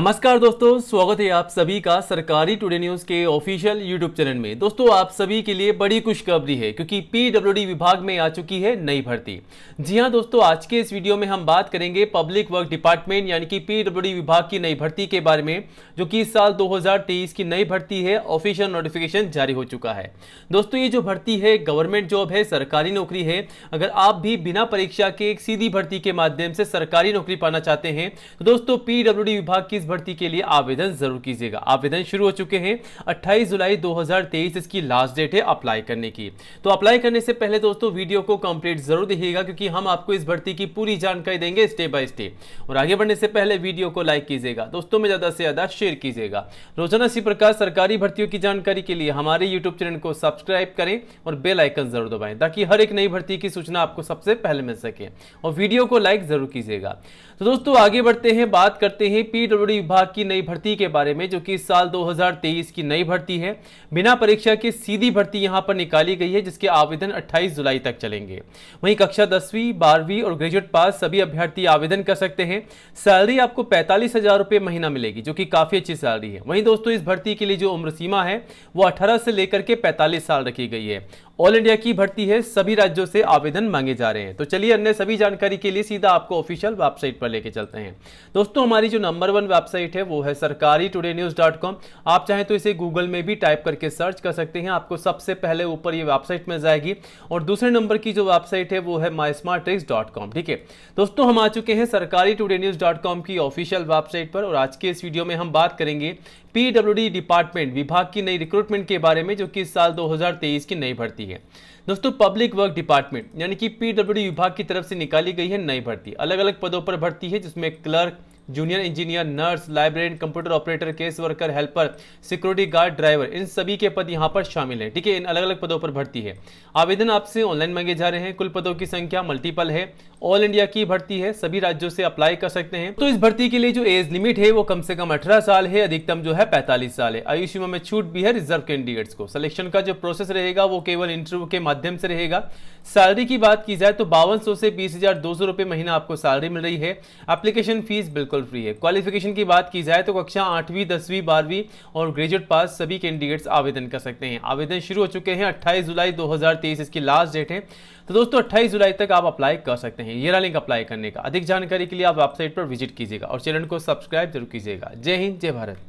नमस्कार दोस्तों स्वागत है आप सभी का सरकारी टुडे न्यूज के ऑफिशियल यूट्यूब चैनल में दोस्तों आप सभी के लिए बड़ी खुशखबरी है क्योंकि पीडब्ल्यूडी विभाग में आ चुकी है नई भर्ती जी हां दोस्तों आज के इस वीडियो में हम बात करेंगे पब्लिक वर्क डिपार्टमेंट यानी कि पीडब्ल्यूडी विभाग की नई भर्ती के बारे में जो कि इस साल दो की नई भर्ती है ऑफिशियल नोटिफिकेशन जारी हो चुका है दोस्तों ये जो भर्ती है गवर्नमेंट जॉब है सरकारी नौकरी है अगर आप भी बिना परीक्षा के एक सीधी भर्ती के माध्यम से सरकारी नौकरी पाना चाहते हैं तो दोस्तों पीडब्ल्यूडी विभाग की भर्ती के लिए आवेदन जरूर कीजिएगा आवेदन शुरू हो चुके हैं 28 जुलाई 2023 इसकी लास्ट डेट है अप्लाई करने की तो अप्लाई करने से पहले दोस्तों वीडियो को कंप्लीट जरूर देखिएगा क्योंकि हम आपको इस भर्ती की पूरी जानकारी देंगे स्टेप बाय स्टेप और आगे बढ़ने से पहले वीडियो को लाइक कीजिएगा दोस्तों में ज्यादा से ज्यादा शेयर कीजिएगा रोजाना इसी प्रकार सरकारी भर्तियों की जानकारी के लिए हमारे यूट्यूब चैनल को सब्सक्राइब करें और बेलाइकन जरूर दबाएं ताकि हर एक नई भर्ती की सूचना आपको सबसे पहले मिल सके और वीडियो को लाइक जरूर कीजिएगा तो दोस्तों आगे बढ़ते हैं बात करते हैं पीडब्ल्यू नौकरी विभाग की नई भर्ती के बारे में जो कि इस साल 2023 की नई भर्ती है बिना परीक्षा के सीधी भर्ती यहां पर निकाली गई है जिसके आवेदन 28 जुलाई तक चलेंगे वहीं कक्षा दसवीं बारहवीं और ग्रेजुएट पास सभी अभ्यर्थी आवेदन कर सकते हैं सैलरी आपको पैंतालीस हजार रुपये महीना मिलेगी जो कि काफ़ी अच्छी सैलरी है वहीं दोस्तों इस भर्ती के लिए जो उम्र सीमा है वो अठारह से लेकर के पैंतालीस साल रखी गई है ऑल इंडिया की भर्ती है सभी राज्यों से आवेदन मांगे जा रहे हैं तो चलिए अन्य सभी जानकारी के लिए सीधा आपको ऑफिशियल वेबसाइट पर लेके चलते हैं दोस्तों हमारी जो नंबर वन वेबसाइट है वो है सरकारी टुडे न्यूज डॉट कॉम आप चाहें तो इसे गूगल में भी टाइप करके सर्च कर सकते हैं आपको सबसे पहले ऊपर ये वेबसाइट मिल जाएगी और दूसरे नंबर की जो वेबसाइट है वो है माई ठीक है दोस्तों हम आ चुके हैं सरकारी टूडे न्यूज डॉट कॉम की ऑफिशियल वेबसाइट पर और आज के इस वीडियो में हम बात करेंगे डी डिपार्टमेंट विभाग की नई रिक्रूटमेंट के बारे में जो कि इस साल तेईस की नई भर्ती की है दोस्तों पब्लिक वर्क डिपार्टमेंट यानी कि पीडब्ल्यूडी विभाग की तरफ से निकाली गई है नई भर्ती अलग अलग पदों पर भर्ती है जिसमें clerk junior engineer nurse librarian computer operator case worker helper security guard driver इन सभी के पद यहाँ पर शामिल है ठीक है इन अलग अलग पदों पर भर्ती है आवेदन आपसे ऑनलाइन मांगे जा रहे हैं कुल पदों की संख्या मल्टीपल है ऑल इंडिया की भर्ती है सभी राज्यों से अप्लाई कर सकते हैं तो इस भर्ती के लिए जो एज लिमिट है वो कम से कम अठारह साल है अधिकतम जो है पैंतालीस साल है आयु सीमा में छूट भी है रिजर्व कैंडिडेट्स को सिलेक्शन का जो प्रोसेस रहेगा वो केवल इंटरव्यू के माध्यम से रहेगा सैलरी की बात की जाए तो बावन से बीस हजार महीना आपको सैलरी मिल रही है एप्लीकेशन फीस बिल्कुल बिल्कुल फ्री है क्वालिफिकेशन की बात की जाए तो कक्षा आठवीं दसवीं बारहवीं और ग्रेजुएट पास सभी कैंडिडेट्स आवेदन कर सकते हैं आवेदन शुरू हो चुके हैं अट्ठाईस जुलाई 2023 इसकी लास्ट डेट है तो दोस्तों अट्ठाईस जुलाई तक आप अप्लाई कर सकते हैं ये लिंक अप्लाई करने का अधिक जानकारी के लिए आप वेबसाइट पर विजिट कीजिएगा और चैनल को सब्सक्राइब जरूर कीजिएगा जय हिंद जय भारत